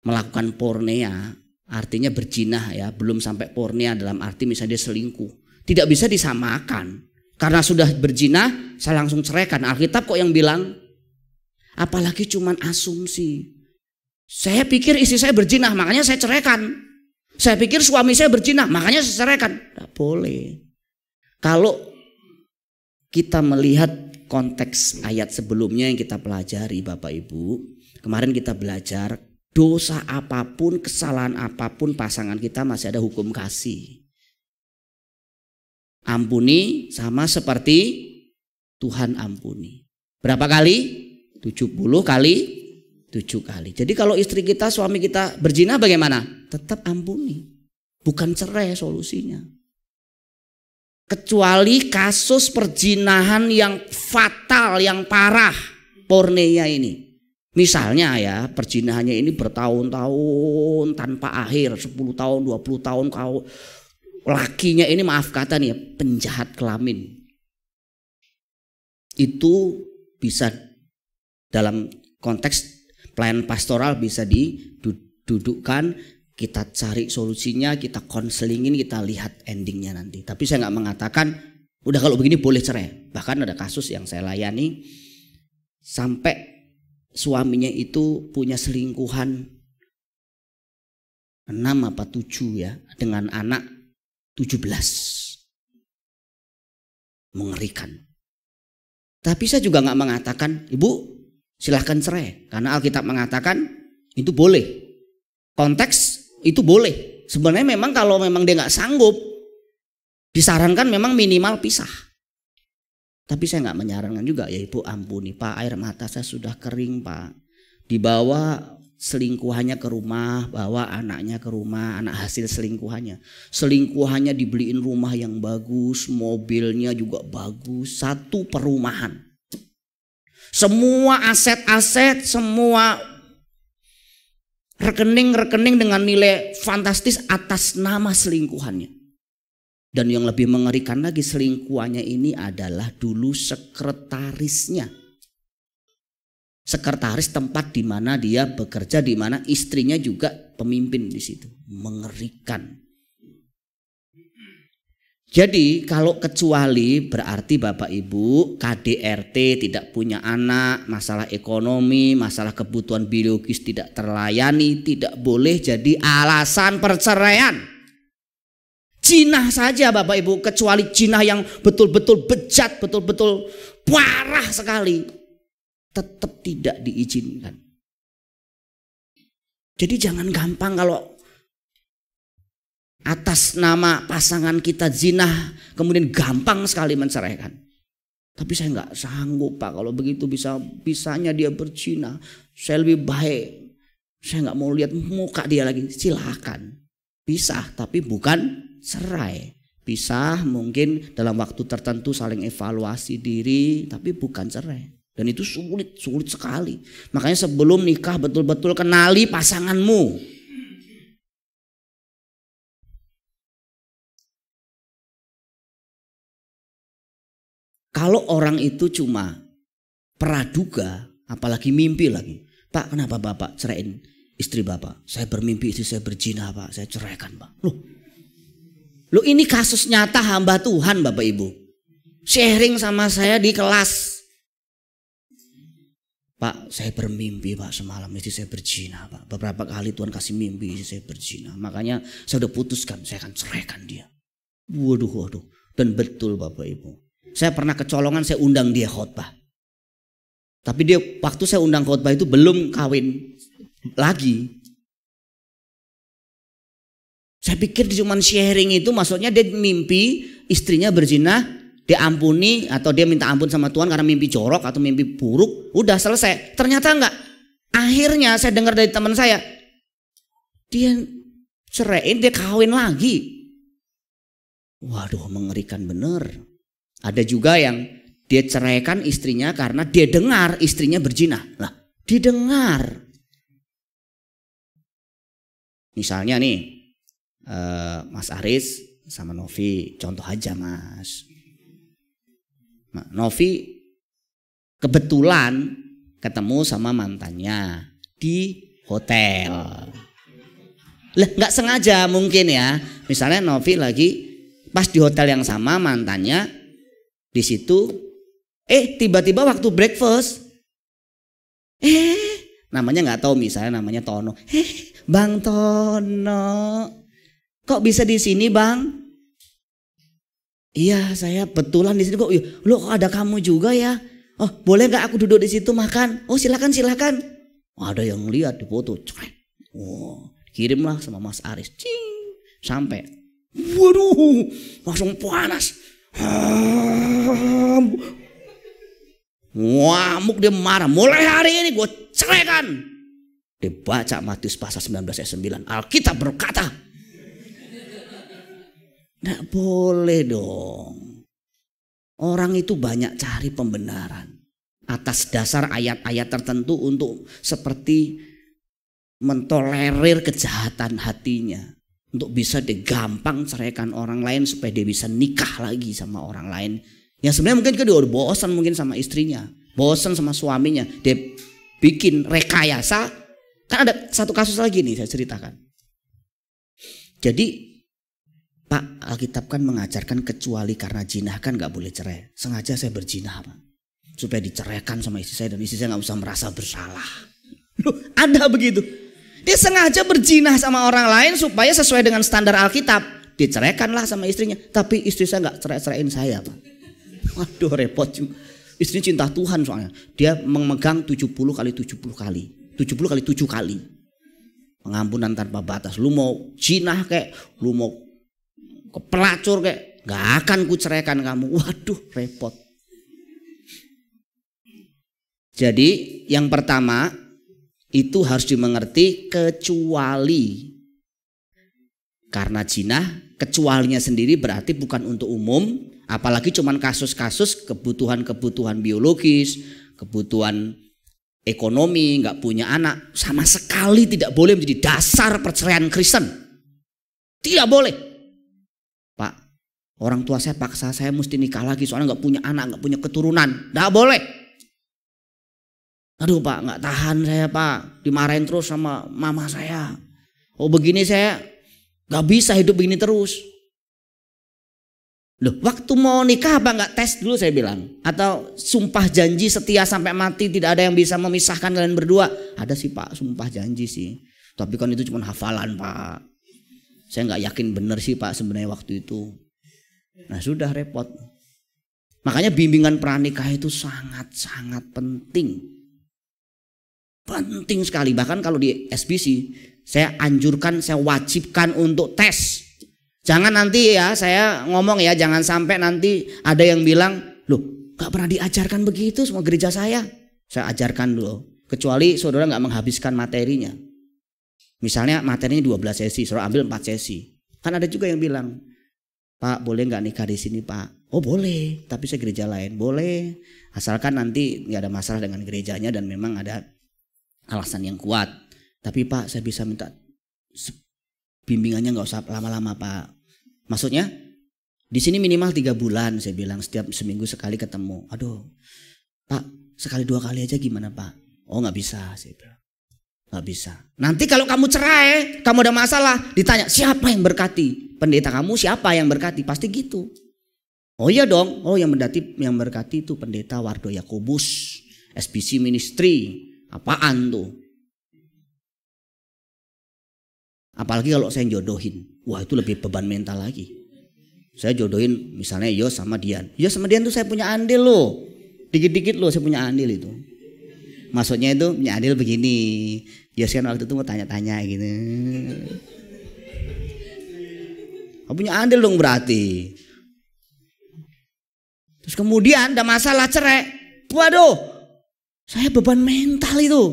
melakukan pornea, artinya berzina ya, belum sampai pornea dalam arti misalnya dia selingkuh. Tidak bisa disamakan. Karena sudah berzina, saya langsung ceraikan. Alkitab kok yang bilang? Apalagi cuman asumsi. Saya pikir istri saya berzina, makanya saya ceraikan. Saya pikir suami saya berzina, makanya saya ceraikan. Tidak boleh. Kalau kita melihat konteks ayat sebelumnya yang kita pelajari Bapak Ibu. Kemarin kita belajar dosa apapun, kesalahan apapun pasangan kita masih ada hukum kasih. Ampuni sama seperti Tuhan ampuni. Berapa kali? 70 kali 7 kali. Jadi kalau istri kita, suami kita berzina bagaimana? Tetap ampuni. Bukan cerai solusinya. Kecuali kasus perjinahan yang fatal, yang parah, pornenya ini. Misalnya ya, perjinahannya ini bertahun-tahun tanpa akhir, 10 tahun, 20 tahun kau lakinya ini maaf kata nih ya, penjahat kelamin. Itu bisa dalam konteks pelayanan pastoral bisa didudukkan kita cari solusinya, kita konselingin, kita lihat endingnya nanti. Tapi saya nggak mengatakan, udah kalau begini boleh cerai. Bahkan ada kasus yang saya layani, sampai suaminya itu punya selingkuhan 6 apa tujuh ya, dengan anak tujuh belas mengerikan. Tapi saya juga nggak mengatakan, ibu silahkan cerai. Karena Alkitab mengatakan itu boleh. Konteks itu boleh. Sebenarnya memang kalau memang dia nggak sanggup, disarankan memang minimal pisah. Tapi saya nggak menyarankan juga, ya yaitu ampuni Pak, air mata saya sudah kering Pak. Dibawa selingkuhannya ke rumah, bawa anaknya ke rumah, anak hasil selingkuhannya. Selingkuhannya dibeliin rumah yang bagus, mobilnya juga bagus, satu perumahan. Semua aset-aset, semua rekening-rekening dengan nilai fantastis atas nama selingkuhannya. Dan yang lebih mengerikan lagi selingkuhannya ini adalah dulu sekretarisnya. Sekretaris tempat di mana dia bekerja, di mana istrinya juga pemimpin di situ. Mengerikan. Jadi kalau kecuali berarti Bapak Ibu KDRT tidak punya anak, masalah ekonomi, masalah kebutuhan biologis tidak terlayani, tidak boleh jadi alasan perceraian. Cina saja Bapak Ibu, kecuali Cina yang betul-betul bejat, betul-betul parah sekali, tetap tidak diizinkan. Jadi jangan gampang kalau atas nama pasangan kita zina kemudian gampang sekali menceraikan. Tapi saya nggak sanggup pak kalau begitu bisa bisanya dia berzina. Saya lebih baik. Saya nggak mau lihat muka dia lagi. silahkan Pisah tapi bukan cerai. Pisah mungkin dalam waktu tertentu saling evaluasi diri tapi bukan cerai. Dan itu sulit, sulit sekali. Makanya sebelum nikah betul-betul kenali pasanganmu. Kalau orang itu cuma praduga, apalagi mimpi lagi. Pak, kenapa Bapak ceraiin istri Bapak? Saya bermimpi istri saya berzina, Pak. Saya ceraikan, Pak. Loh. Loh ini kasus nyata hamba Tuhan, Bapak Ibu. Sharing sama saya di kelas. Pak, saya bermimpi Pak semalam istri saya berzina Pak. Beberapa kali Tuhan kasih mimpi istri saya berzina. Makanya saya udah putuskan, saya akan ceraikan dia. Waduh, waduh. Dan betul Bapak Ibu saya pernah kecolongan saya undang dia khotbah. Tapi dia waktu saya undang khotbah itu belum kawin lagi. Saya pikir cuma sharing itu maksudnya dia mimpi istrinya berzina, dia ampuni atau dia minta ampun sama Tuhan karena mimpi jorok atau mimpi buruk, udah selesai. Ternyata enggak. Akhirnya saya dengar dari teman saya, dia ceraiin, dia kawin lagi. Waduh, mengerikan bener. Ada juga yang dia ceraikan istrinya karena dia dengar istrinya berzina. Lah, didengar. Misalnya nih, eh, Mas Aris sama Novi, contoh aja Mas. Novi kebetulan ketemu sama mantannya di hotel. Lah nggak sengaja mungkin ya. Misalnya Novi lagi pas di hotel yang sama mantannya di situ. Eh tiba-tiba waktu breakfast, eh namanya nggak tahu misalnya namanya Tono. Eh Bang Tono, kok bisa di sini Bang? Iya saya betulan di sini kok. Lo kok ada kamu juga ya? Oh boleh nggak aku duduk di situ makan? Oh silakan silakan. Oh, ada yang lihat di foto. Oh, kirimlah sama Mas Aris. Cing sampai. Waduh, langsung panas. Ngamuk dia marah. Mulai hari ini gue ceraikan. Dibaca Matius pasal 19 ayat 9. Alkitab berkata. Tidak boleh dong. Orang itu banyak cari pembenaran. Atas dasar ayat-ayat tertentu untuk seperti mentolerir kejahatan hatinya untuk bisa digampang ceraikan orang lain supaya dia bisa nikah lagi sama orang lain. Yang sebenarnya mungkin dia udah bosan mungkin sama istrinya, bosan sama suaminya, dia bikin rekayasa. Kan ada satu kasus lagi nih saya ceritakan. Jadi Pak Alkitab kan mengajarkan kecuali karena jinah kan nggak boleh cerai. Sengaja saya berjinah Pak. Supaya diceraikan sama istri saya dan istri saya nggak usah merasa bersalah. Loh, ada begitu. Dia sengaja berjinah sama orang lain supaya sesuai dengan standar Alkitab. Diceraikanlah sama istrinya. Tapi istri saya nggak cerai ceraiin saya. Pak. Waduh repot juga. Istrinya cinta Tuhan soalnya. Dia memegang 70 kali 70 kali. 70 kali 7 kali. Pengampunan tanpa batas. Lu mau jinah kayak, lu mau kepelacur kayak, nggak akan ku ceraikan kamu. Waduh repot. Jadi yang pertama itu harus dimengerti kecuali karena jinah kecualinya sendiri berarti bukan untuk umum apalagi cuman kasus-kasus kebutuhan-kebutuhan biologis kebutuhan ekonomi nggak punya anak sama sekali tidak boleh menjadi dasar perceraian Kristen tidak boleh Pak orang tua saya paksa saya mesti nikah lagi soalnya nggak punya anak nggak punya keturunan nggak boleh Aduh pak nggak tahan saya pak dimarahin terus sama mama saya. Oh begini saya nggak bisa hidup begini terus. Loh, waktu mau nikah apa nggak tes dulu saya bilang? Atau sumpah janji setia sampai mati tidak ada yang bisa memisahkan kalian berdua? Ada sih pak, sumpah janji sih. Tapi kan itu cuma hafalan pak. Saya nggak yakin benar sih pak sebenarnya waktu itu. Nah sudah repot. Makanya bimbingan pernikah itu sangat-sangat penting. Penting sekali. Bahkan kalau di SBC, saya anjurkan, saya wajibkan untuk tes. Jangan nanti ya, saya ngomong ya, jangan sampai nanti ada yang bilang, loh gak pernah diajarkan begitu semua gereja saya. Saya ajarkan dulu. Kecuali saudara nggak menghabiskan materinya. Misalnya materinya 12 sesi, saudara ambil 4 sesi. Kan ada juga yang bilang, Pak boleh nggak nikah di sini Pak? Oh boleh, tapi saya gereja lain boleh, asalkan nanti nggak ada masalah dengan gerejanya dan memang ada alasan yang kuat. Tapi Pak, saya bisa minta bimbingannya nggak usah lama-lama Pak. Maksudnya di sini minimal tiga bulan saya bilang setiap seminggu sekali ketemu. Aduh, Pak sekali dua kali aja gimana Pak? Oh nggak bisa saya bilang. Nggak bisa. Nanti kalau kamu cerai, kamu ada masalah, ditanya siapa yang berkati? Pendeta kamu siapa yang berkati? Pasti gitu. Oh iya dong. Oh yang mendati yang berkati itu pendeta Wardo Yakobus, SBC Ministry, Apaan tuh? Apalagi kalau saya jodohin. Wah itu lebih beban mental lagi. Saya jodohin misalnya Yos sama Dian. Yos sama Dian tuh saya punya andil loh. Dikit-dikit loh saya punya andil itu. Maksudnya itu punya andil begini. Yos kan waktu itu mau tanya-tanya gitu. Oh, punya andil dong berarti. Terus kemudian ada masalah cerai. Waduh, saya beban mental itu.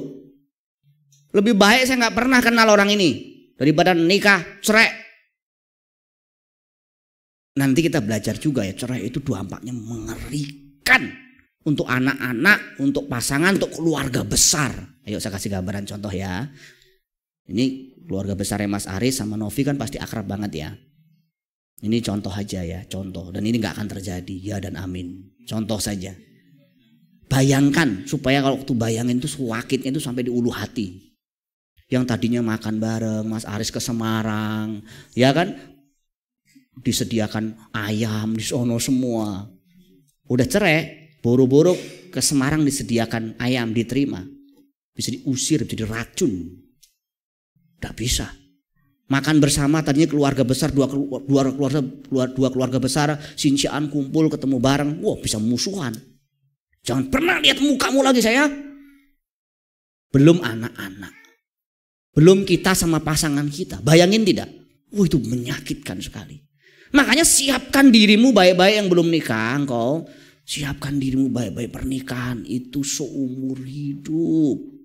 Lebih baik saya nggak pernah kenal orang ini daripada nikah cerai. Nanti kita belajar juga ya cerai itu dampaknya mengerikan untuk anak-anak, untuk pasangan, untuk keluarga besar. Ayo saya kasih gambaran contoh ya. Ini keluarga besar besarnya Mas Aris sama Novi kan pasti akrab banget ya. Ini contoh aja ya, contoh. Dan ini nggak akan terjadi, ya dan amin. Contoh saja. Bayangkan supaya kalau waktu bayangin itu sakitnya itu sampai di ulu hati. Yang tadinya makan bareng Mas Aris ke Semarang, ya kan? Disediakan ayam di sono semua. Udah cerai, boro-boro ke Semarang disediakan ayam diterima. Bisa diusir, bisa diracun. Tidak bisa. Makan bersama tadinya keluarga besar dua keluarga dua keluarga dua keluarga besar sincian kumpul ketemu bareng, wah bisa musuhan Jangan pernah lihat mukamu lagi saya. Belum anak-anak. Belum kita sama pasangan kita. Bayangin tidak? Oh itu menyakitkan sekali. Makanya siapkan dirimu baik-baik yang belum nikah engkau. Siapkan dirimu baik-baik pernikahan. Itu seumur hidup.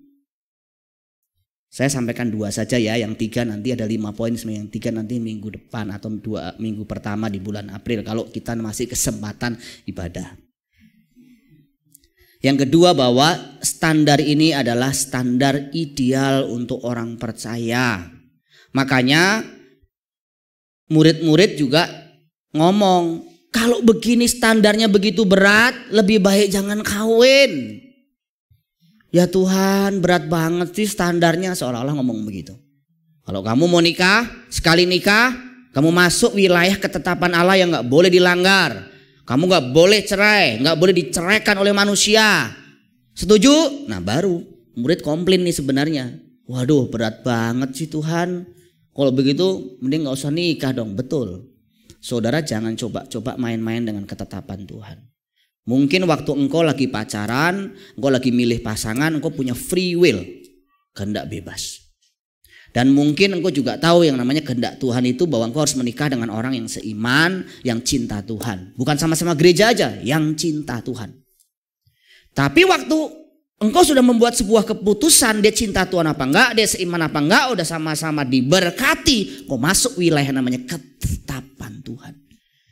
Saya sampaikan dua saja ya, yang tiga nanti ada lima poin, yang tiga nanti minggu depan atau dua minggu pertama di bulan April kalau kita masih kesempatan ibadah. Yang kedua bahwa standar ini adalah standar ideal untuk orang percaya. Makanya murid-murid juga ngomong, kalau begini standarnya begitu berat, lebih baik jangan kawin. Ya Tuhan, berat banget sih standarnya seolah-olah ngomong begitu. Kalau kamu mau nikah, sekali nikah, kamu masuk wilayah ketetapan Allah yang gak boleh dilanggar. Kamu nggak boleh cerai, nggak boleh diceraikan oleh manusia. Setuju? Nah baru murid komplain nih sebenarnya. Waduh berat banget sih Tuhan. Kalau begitu mending nggak usah nikah dong. Betul. Saudara jangan coba-coba main-main dengan ketetapan Tuhan. Mungkin waktu engkau lagi pacaran, engkau lagi milih pasangan, engkau punya free will. Kehendak bebas. Dan mungkin engkau juga tahu yang namanya kehendak Tuhan itu bahwa engkau harus menikah dengan orang yang seiman, yang cinta Tuhan. Bukan sama-sama gereja aja, yang cinta Tuhan. Tapi waktu engkau sudah membuat sebuah keputusan, dia cinta Tuhan apa enggak, dia seiman apa enggak, udah sama-sama diberkati, kau masuk wilayah namanya ketetapan Tuhan.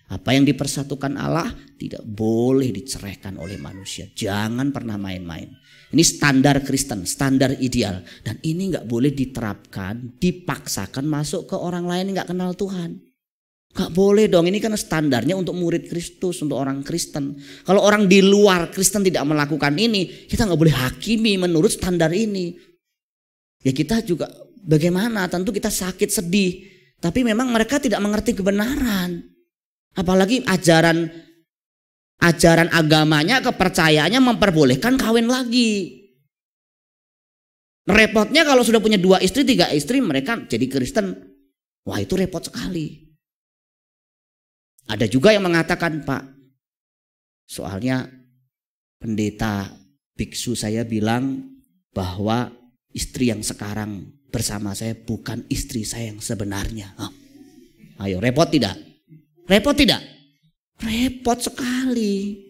Apa yang dipersatukan Allah tidak boleh diceraikan oleh manusia. Jangan pernah main-main. Ini standar Kristen, standar ideal. Dan ini nggak boleh diterapkan, dipaksakan masuk ke orang lain yang nggak kenal Tuhan. Gak boleh dong, ini kan standarnya untuk murid Kristus, untuk orang Kristen. Kalau orang di luar Kristen tidak melakukan ini, kita nggak boleh hakimi menurut standar ini. Ya kita juga bagaimana, tentu kita sakit sedih. Tapi memang mereka tidak mengerti kebenaran. Apalagi ajaran ajaran agamanya, kepercayaannya memperbolehkan kawin lagi. Repotnya kalau sudah punya dua istri, tiga istri, mereka jadi Kristen. Wah itu repot sekali. Ada juga yang mengatakan, Pak, soalnya pendeta biksu saya bilang bahwa istri yang sekarang bersama saya bukan istri saya yang sebenarnya. Oh. Ayo, repot tidak? Repot tidak? Repot sekali.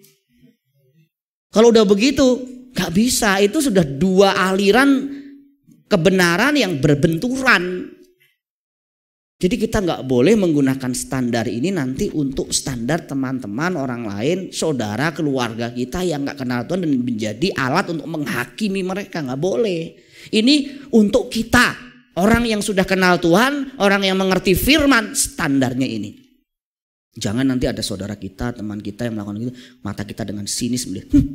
Kalau udah begitu, gak bisa. Itu sudah dua aliran kebenaran yang berbenturan. Jadi kita nggak boleh menggunakan standar ini nanti untuk standar teman-teman orang lain, saudara, keluarga kita yang nggak kenal Tuhan dan menjadi alat untuk menghakimi mereka nggak boleh. Ini untuk kita orang yang sudah kenal Tuhan, orang yang mengerti Firman standarnya ini. Jangan nanti ada saudara kita, teman kita yang melakukan itu, mata kita dengan sinis melihat, hm,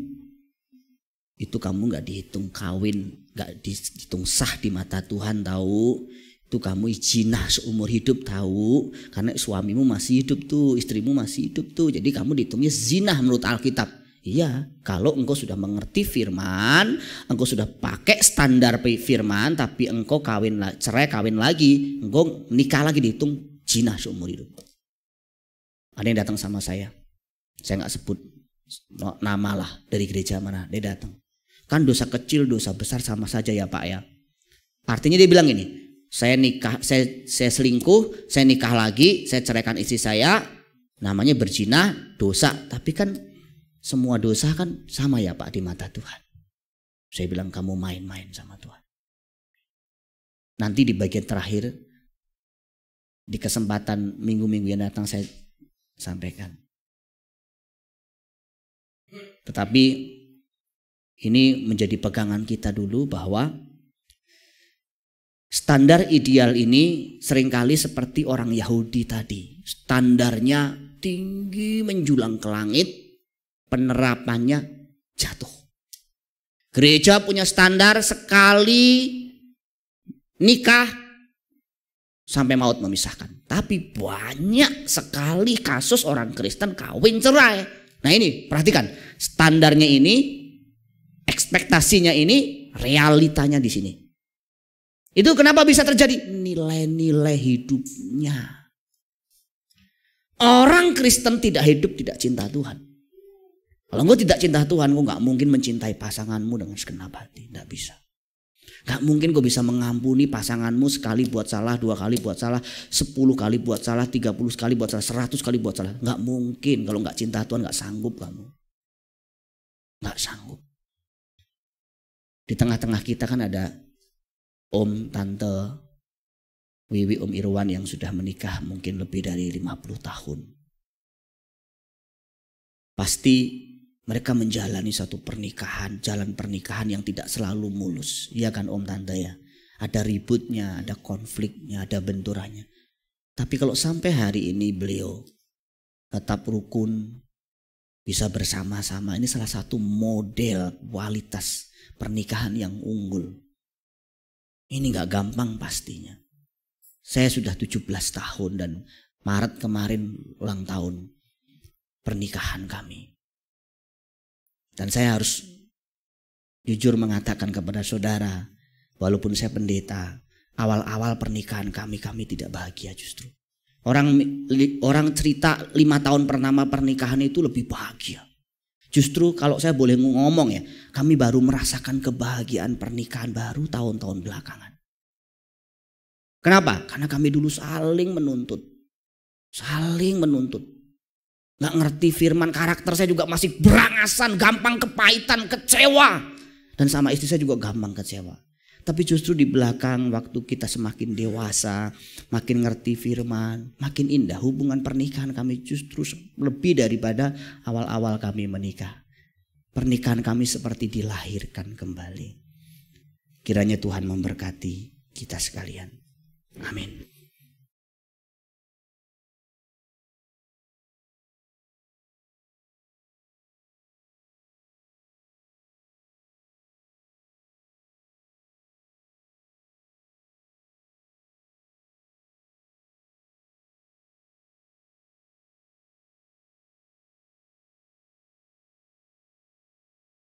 itu kamu nggak dihitung kawin, nggak dihitung sah di mata Tuhan tahu. Itu kamu izinah seumur hidup tahu, karena suamimu masih hidup tuh, istrimu masih hidup tuh. Jadi kamu dihitungnya zinah menurut Alkitab. Iya, kalau engkau sudah mengerti firman, engkau sudah pakai standar firman, tapi engkau kawin cerai kawin lagi, engkau nikah lagi dihitung zina seumur hidup. Ada yang datang sama saya. Saya nggak sebut nama lah dari gereja mana. Dia datang. Kan dosa kecil, dosa besar sama saja ya Pak ya. Artinya dia bilang ini, saya nikah, saya, saya selingkuh, saya nikah lagi, saya ceraikan istri saya, namanya berzina, dosa. Tapi kan semua dosa kan sama ya Pak di mata Tuhan. Saya bilang kamu main-main sama Tuhan. Nanti di bagian terakhir, di kesempatan minggu-minggu yang datang saya sampaikan. Tetapi ini menjadi pegangan kita dulu bahwa standar ideal ini seringkali seperti orang Yahudi tadi. Standarnya tinggi menjulang ke langit, penerapannya jatuh. Gereja punya standar sekali nikah sampai maut memisahkan. Tapi banyak sekali kasus orang Kristen kawin cerai. Nah ini perhatikan standarnya ini, ekspektasinya ini, realitanya di sini. Itu kenapa bisa terjadi? Nilai-nilai hidupnya. Orang Kristen tidak hidup tidak cinta Tuhan. Kalau engkau tidak cinta Tuhan, engkau nggak mungkin mencintai pasanganmu dengan segenap hati. Tidak bisa. Gak mungkin kau bisa mengampuni pasanganmu sekali buat salah, dua kali buat salah, sepuluh kali buat salah, tiga puluh kali buat salah, seratus kali buat salah. Gak mungkin kalau gak cinta Tuhan gak sanggup kamu. Gak sanggup. Di tengah-tengah kita kan ada om, tante, Wiwi Om Irwan yang sudah menikah mungkin lebih dari lima puluh tahun. Pasti mereka menjalani satu pernikahan, jalan pernikahan yang tidak selalu mulus. Iya kan om tante ya? Ada ributnya, ada konfliknya, ada benturannya. Tapi kalau sampai hari ini beliau tetap rukun, bisa bersama-sama. Ini salah satu model kualitas pernikahan yang unggul. Ini gak gampang pastinya. Saya sudah 17 tahun dan Maret kemarin ulang tahun pernikahan kami. Dan saya harus jujur mengatakan kepada saudara, walaupun saya pendeta, awal-awal pernikahan kami kami tidak bahagia justru. Orang orang cerita lima tahun pertama pernikahan itu lebih bahagia. Justru kalau saya boleh ngomong ya, kami baru merasakan kebahagiaan pernikahan baru tahun-tahun belakangan. Kenapa? Karena kami dulu saling menuntut. Saling menuntut. Gak ngerti firman karakter saya juga masih berangasan, gampang kepahitan, kecewa. Dan sama istri saya juga gampang kecewa. Tapi justru di belakang waktu kita semakin dewasa, makin ngerti firman, makin indah hubungan pernikahan kami justru lebih daripada awal-awal kami menikah. Pernikahan kami seperti dilahirkan kembali. Kiranya Tuhan memberkati kita sekalian. Amin.